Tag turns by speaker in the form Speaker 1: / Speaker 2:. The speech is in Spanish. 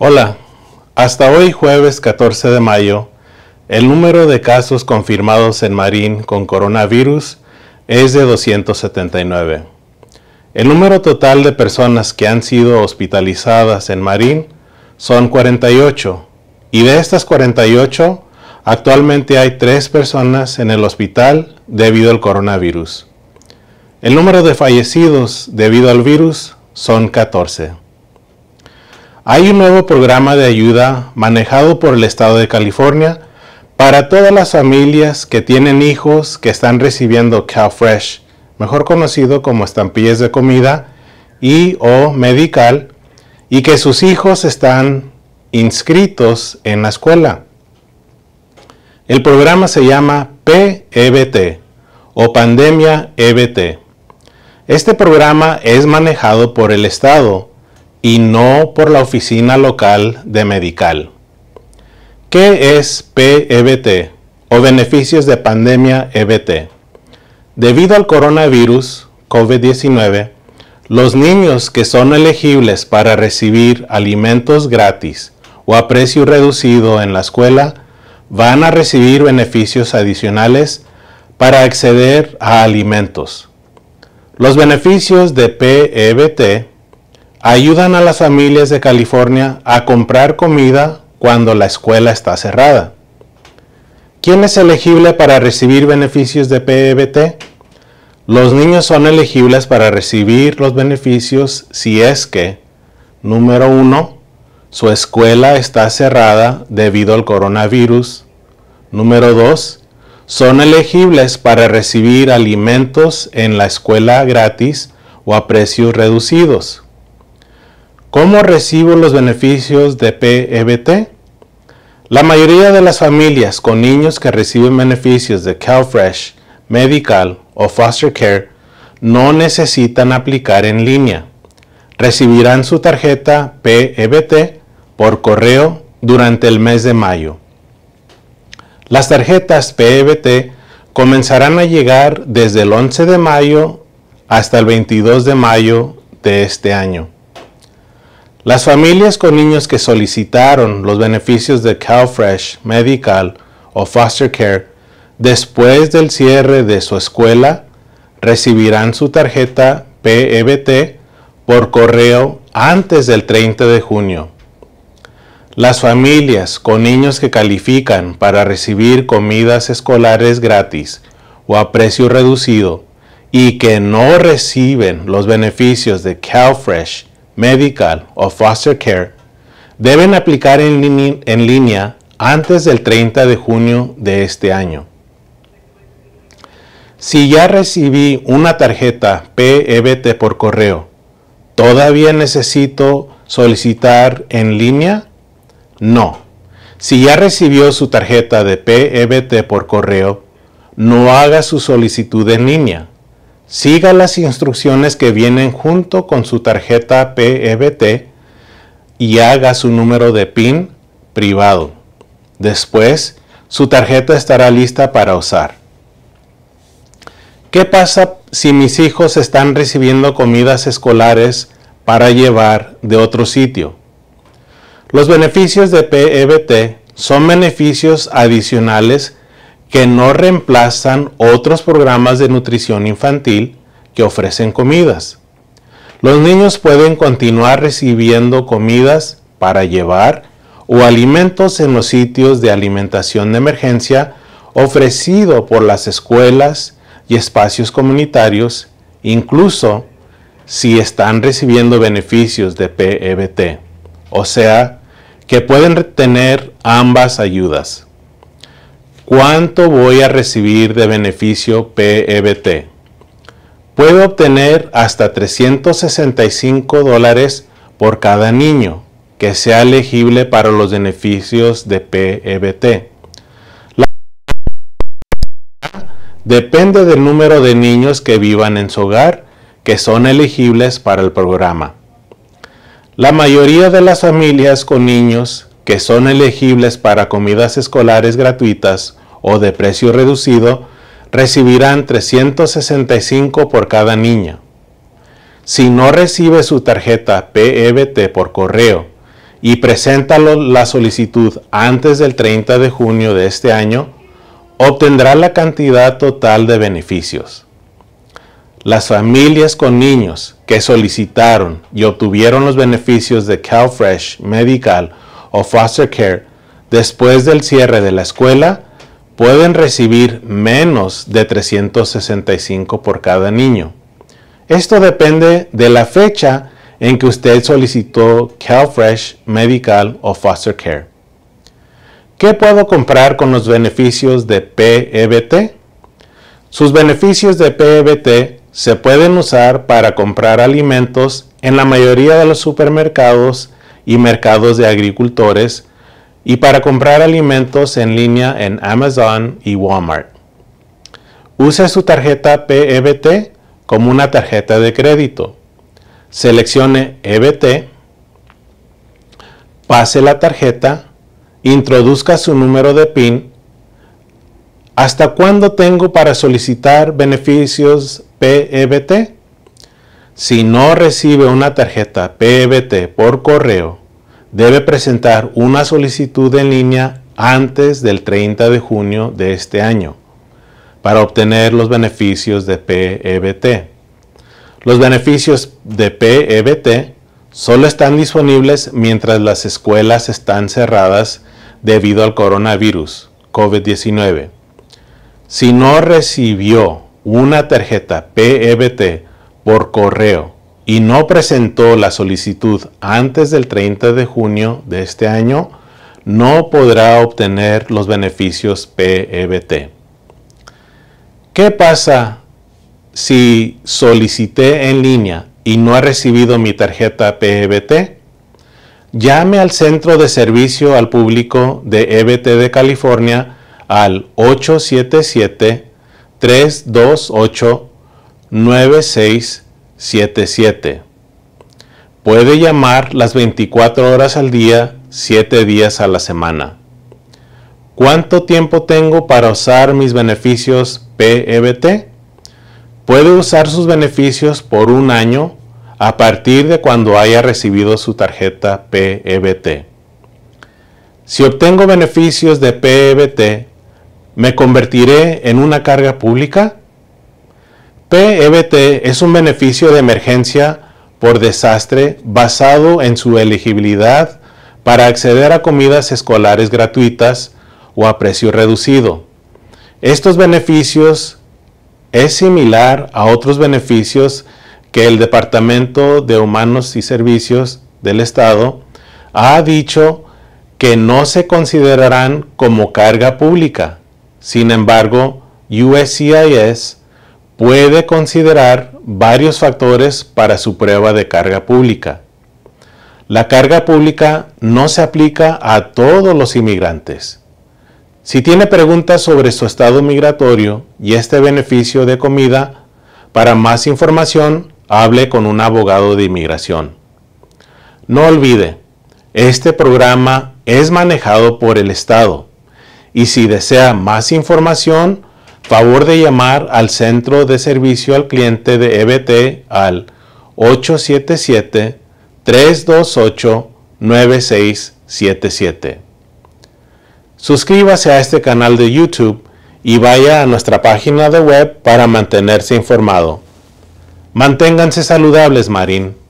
Speaker 1: Hola, hasta hoy jueves 14 de mayo, el número de casos confirmados en Marín con coronavirus es de 279. El número total de personas que han sido hospitalizadas en Marín son 48 y de estas 48 actualmente hay 3 personas en el hospital debido al coronavirus. El número de fallecidos debido al virus son 14 hay un nuevo programa de ayuda manejado por el Estado de California para todas las familias que tienen hijos que están recibiendo CalFresh, mejor conocido como estampillas de comida y o medical, y que sus hijos están inscritos en la escuela. El programa se llama PEBT o Pandemia EBT. Este programa es manejado por el Estado y no por la oficina local de Medical. ¿Qué es PEBT o beneficios de pandemia EBT? Debido al coronavirus COVID-19, los niños que son elegibles para recibir alimentos gratis o a precio reducido en la escuela van a recibir beneficios adicionales para acceder a alimentos. Los beneficios de PEBT ayudan a las familias de California a comprar comida cuando la escuela está cerrada. ¿Quién es elegible para recibir beneficios de PEBT? Los niños son elegibles para recibir los beneficios si es que, número uno, su escuela está cerrada debido al coronavirus. Número 2, son elegibles para recibir alimentos en la escuela gratis o a precios reducidos. ¿Cómo recibo los beneficios de PEBT? La mayoría de las familias con niños que reciben beneficios de CalFresh, Medical o Foster Care no necesitan aplicar en línea. Recibirán su tarjeta PEBT por correo durante el mes de mayo. Las tarjetas PEBT comenzarán a llegar desde el 11 de mayo hasta el 22 de mayo de este año. Las familias con niños que solicitaron los beneficios de CalFresh, Medical o Foster Care después del cierre de su escuela recibirán su tarjeta PEBT por correo antes del 30 de junio. Las familias con niños que califican para recibir comidas escolares gratis o a precio reducido y que no reciben los beneficios de CalFresh, medical o foster care deben aplicar en, línea antes del 30 de junio de este año. Si ya recibí una tarjeta PEBT por correo, ¿todavía necesito solicitar en línea? No. Si ya recibió su tarjeta de PEBT por correo, no haga su solicitud en línea. Siga las instrucciones que vienen junto con su tarjeta PEBT y haga su número de PIN privado. Después, su tarjeta estará lista para usar. ¿Qué pasa si mis hijos están recibiendo comidas escolares para llevar de otro sitio? Los beneficios de PEBT son beneficios adicionales que no reemplazan otros programas de nutrición infantil que ofrecen comidas. Los niños pueden continuar recibiendo comidas para llevar o alimentos en los sitios de alimentación de emergencia ofrecido por las escuelas y espacios comunitarios, incluso si están recibiendo beneficios de PEBT. O sea, que pueden tener ambas ayudas. ¿Cuánto voy a recibir de beneficio PEBT? Puedo obtener hasta 365 dólares por cada niño que sea elegible para los beneficios de PEBT. La depende del número de niños que vivan en su hogar que son elegibles para el programa. La mayoría de las familias con niños que son elegibles para comidas escolares gratuitas o de precio reducido, recibirán 365 por cada niña. Si no recibe su tarjeta PEBT por correo y presenta la solicitud antes del 30 de junio de este año, obtendrá la cantidad total de beneficios. Las familias con niños que solicitaron y obtuvieron los beneficios de CalFresh, Medical o Foster Care después del cierre de la escuela pueden recibir menos de 365 por cada niño. Esto depende de la fecha en que usted solicitó CalFresh, Medical o Foster Care. ¿Qué puedo comprar con los beneficios de PEBT? Sus beneficios de PEBT se pueden usar para comprar alimentos en la mayoría de los supermercados y mercados de agricultores y para comprar alimentos en línea en Amazon y Walmart. Use su tarjeta PEBT como una tarjeta de crédito. Seleccione EBT, pase la tarjeta, introduzca su número de PIN. ¿Hasta cuándo tengo para solicitar beneficios PEBT? Si no recibe una tarjeta PEBT por correo, debe presentar una solicitud en línea antes del 30 de junio de este año para obtener los beneficios de PEBT. Los beneficios de PEBT solo están disponibles mientras las escuelas están cerradas debido al coronavirus COVID-19. Si no recibió una tarjeta PEBT por correo y no presentó la solicitud antes del 30 de junio de este año, no podrá obtener los beneficios PEBT. ¿Qué pasa si solicité en línea y no ha recibido mi tarjeta PEBT? Llame al Centro de Servicio al Público de EBT de California al 877 328 96 77. Puede llamar las 24 horas al día, 7 días a la semana. ¿Cuánto tiempo tengo para usar mis beneficios PEBT? Puede usar sus beneficios por un año a partir de cuando haya recibido su tarjeta PEBT. Si obtengo beneficios de PEBT, ¿me convertiré en una carga pública? PEBT es un beneficio de emergencia por desastre basado en su elegibilidad para acceder a comidas escolares gratuitas o a precio reducido. Estos beneficios es similar a otros beneficios que el Departamento de Humanos y Servicios del Estado ha dicho que no se considerarán como carga pública. Sin embargo, USCIS puede considerar varios factores para su prueba de carga pública. La carga pública no se aplica a todos los inmigrantes. Si tiene preguntas sobre su estado migratorio y este beneficio de comida, para más información hable con un abogado de inmigración. No olvide, este programa es manejado por el Estado y si desea más información, favor de llamar al centro de servicio al cliente de EBT al 877-328-9677. Suscríbase a este canal de YouTube y vaya a nuestra página de web para mantenerse informado. Manténganse saludables, Marín.